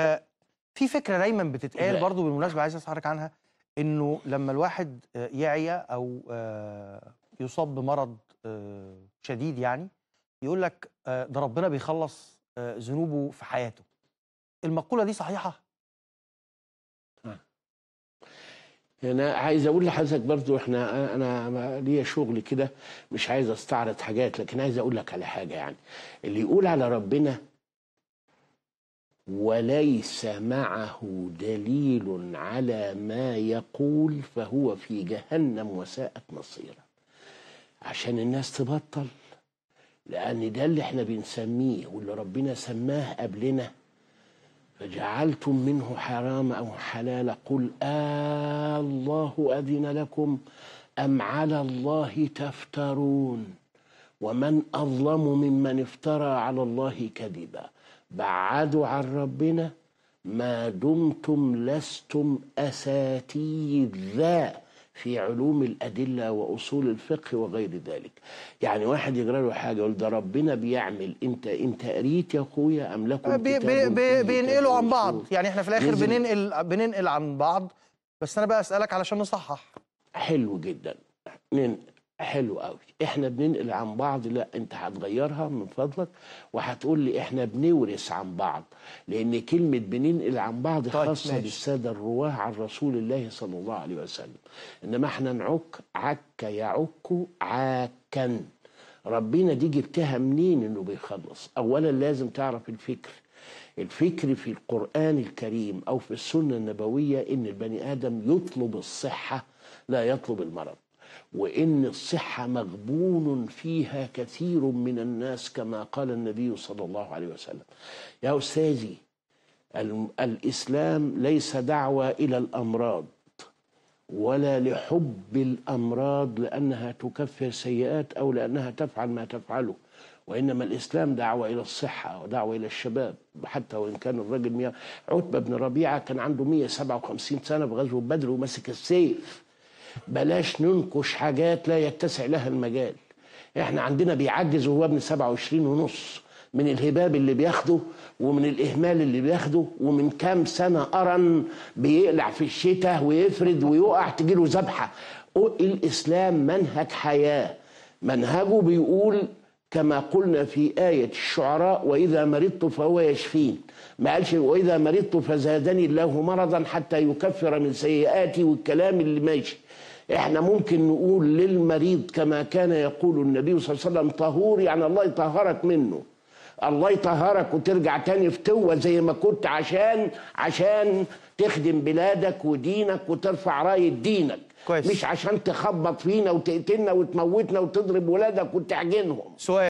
آه، في فكره دايما بتتقال برضو بالمناسبه عايز اسالك عنها انه لما الواحد آه، يعيا او آه، يصاب بمرض شديد يعني يقول لك ده ربنا بيخلص ذنوبه في حياته المقوله دي صحيحه نعم. انا عايز اقول لحضرتك برضو احنا انا ليا شغل كده مش عايز استعرض حاجات لكن عايز اقول لك على حاجه يعني اللي يقول على ربنا وليس معه دليل على ما يقول فهو في جهنم وساءت مصيره عشان الناس تبطل لان ده اللي احنا بنسميه واللي ربنا سماه قبلنا فجعلتم منه حرام او حلال قل آه الله اذن لكم ام على الله تفترون ومن اظلم ممن افترى على الله كذبا بعدوا عن ربنا ما دمتم لستم اساتذه في علوم الادله واصول الفقه وغير ذلك يعني واحد يقرا له حاجه يقول ده ربنا بيعمل انت انت قريت يا اخويا ام لكم بي بي بي بينقلوا عن بعض يعني احنا في الاخر بننقل بننقل عن بعض بس انا بقى اسالك علشان نصحح حلو جدا حلو قوي احنا بننقل عن بعض لا انت هتغيرها من فضلك وهتقول لي احنا بنورث عن بعض لان كلمه بننقل عن بعض طيب خاصه ماشي. بالساده الرواه عن رسول الله صلى الله عليه وسلم انما احنا نعك عك يعك عاكا ربنا دي جبتها منين انه بيخلص اولا لازم تعرف الفكر الفكر في القرآن الكريم أو في السنة النبوية إن البني آدم يطلب الصحة لا يطلب المرض وإن الصحة مغبون فيها كثير من الناس كما قال النبي صلى الله عليه وسلم يا أستاذي الإسلام ليس دعوة إلى الأمراض ولا لحب الأمراض لأنها تكفر سيئات أو لأنها تفعل ما تفعله وإنما الإسلام دعوة إلى الصحة ودعوة إلى الشباب حتى وإن كان الرجل مية عتبة بن ربيعة كان عنده 157 سنة بغزوة بدر ومسك السيف بلاش ننكش حاجات لا يتسع لها المجال احنا عندنا بيعجز وهو ابن 27 ونص من الهباب اللي بياخده ومن الإهمال اللي بياخده ومن كام سنة أرن بيقلع في الشتاء ويفرد ويقع تجيله ذبحة الإسلام منهج حياة منهجه بيقول كما قلنا في آية الشعراء وإذا مرضت فهو يشفين ما قالش وإذا مرضت فزادني الله مرضا حتى يكفر من سيئاتي والكلام اللي ماشي احنا ممكن نقول للمريض كما كان يقول النبي صلى الله عليه وسلم طهور يعني الله يطهرك منه الله يطهرك وترجع تاني فتوة زي ما كنت عشان عشان تخدم بلادك ودينك وترفع راية دينك كويس مش عشان تخبط فينا وتقتلنا وتموتنا وتضرب ولادك وتعجنهم سؤال